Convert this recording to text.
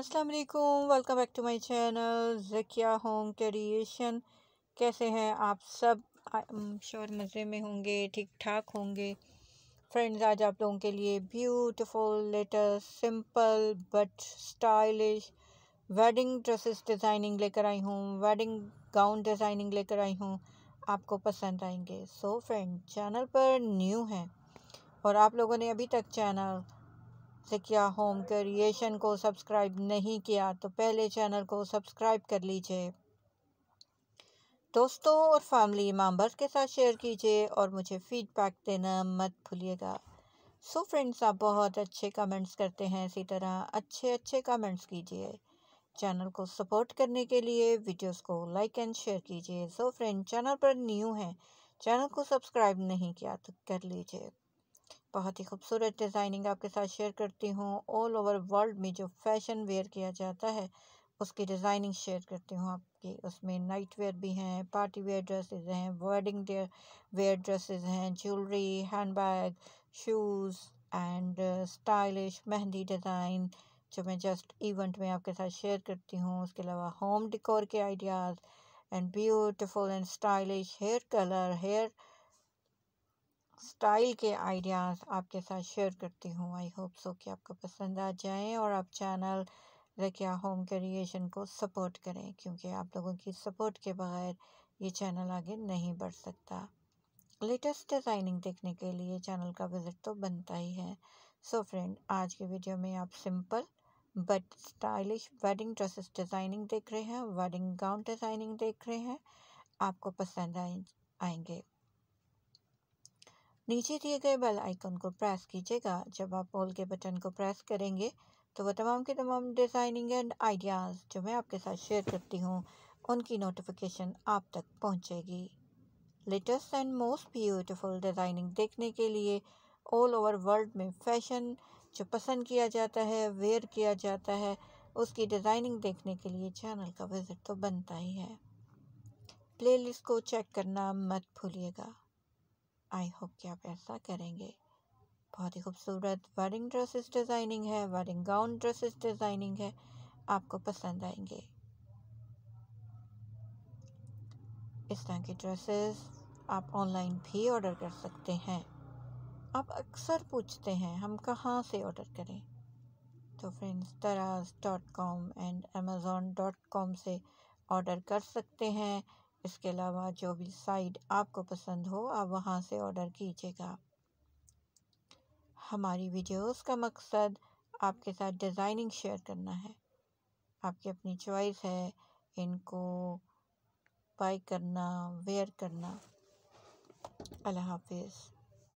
अस्सलाम वालेकुम welcome back to my channel Zakia home creation कैसे हैं आप सब श्योर मज़े में होंगे ठीक ठाक होंगे फ्रेंड्स आज आप लोगों के लिए beautiful latest simple but stylish wedding dresses designing लेकर आई हूँ वेडिंग गाउन डिज़ाइनिंग लेकर आई हूँ आपको पसंद आएंगे सो फ्रेंड चैनल पर न्यू हैं और आप लोगों ने अभी तक चैनल सिकिया तो होम क्रिएशन को सब्सक्राइब नहीं किया तो पहले चैनल को सब्सक्राइब कर लीजिए दोस्तों और फैमिली मेम्बर्स के साथ शेयर कीजिए और मुझे फीडबैक देना मत भूलिएगा सो so फ्रेंड्स आप बहुत अच्छे कमेंट्स करते हैं इसी तरह अच्छे अच्छे कमेंट्स कीजिए चैनल को सपोर्ट करने के लिए वीडियोस को लाइक एंड शेयर कीजिए सो फ्रेंड चैनल पर न्यू हैं चैनल को सब्सक्राइब नहीं किया तो कर लीजिए बहुत ही खूबसूरत डिज़ाइनिंग आपके साथ शेयर करती हूँ ऑल ओवर वर्ल्ड में जो फैशन वेयर किया जाता है उसकी डिज़ाइनिंग शेयर करती हूँ आपकी उसमें नाइट वेयर भी हैं पार्टी वेयर ड्रेसेस हैं वेडिंग डेयर वेयर ड्रेसेस हैं jewellery hand bag shoes and stylish mehndi design जो मैं जस्ट इवेंट में आपके साथ शेयर करती हूँ उसके अलावा होम डिकोर के ideas and beautiful and stylish hair colour hair style के आइडियाज़ आपके साथ शेयर करती हूँ आई होप सो कि आपको पसंद आ जाए और आप चैनल रकिया होम क्रिएशन को सपोर्ट करें क्योंकि आप लोगों की सपोर्ट के बगैर ये चैनल आगे नहीं बढ़ सकता लेटेस्ट डिज़ाइनिंग देखने के लिए चैनल का विज़िट तो बनता ही है सो so फ्रेंड आज की वीडियो में आप simple but stylish wedding dresses designing देख रहे हैं वेडिंग गाउन डिज़ाइनिंग देख रहे हैं आपको पसंद आए आएंगे नीचे दिए गए बेल आइकन को प्रेस कीजिएगा जब आप ऑल के बटन को प्रेस करेंगे तो वह तमाम के तमाम डिज़ाइनिंग एंड आइडियाज़ जो मैं आपके साथ शेयर करती हूँ उनकी नोटिफिकेशन आप तक पहुँचेगी latest and most beautiful designing देखने के लिए ऑल ओवर वर्ल्ड में फैशन जो पसंद किया जाता है वेयर किया जाता है उसकी डिज़ाइनिंग देखने के लिए चैनल का विज़िट तो बनता ही है प्लेलिस्ट को चेक करना मत भूलिएगा आई होप कि आप ऐसा करेंगे बहुत ही खूबसूरत वेडिंग ड्रेसेस डिज़ाइनिंग है वेडिंग गाउन ड्रेसेस डिज़ाइनिंग है आपको पसंद आएंगे इस तरह के ड्रेसेस आप ऑनलाइन भी ऑर्डर कर सकते हैं आप अक्सर पूछते हैं हम कहाँ से ऑर्डर करें तो friends Daraz dot com and Amazon dot com से ऑर्डर कर सकते हैं इसके अलावा जो भी साइड आपको पसंद हो आप वहाँ से ऑर्डर कीजिएगा हमारी वीडियोस का मकसद आपके साथ डिज़ाइनिंग शेयर करना है आपकी अपनी चॉइस है इनको बाई करना वेयर करना अल्लाह हाफिज़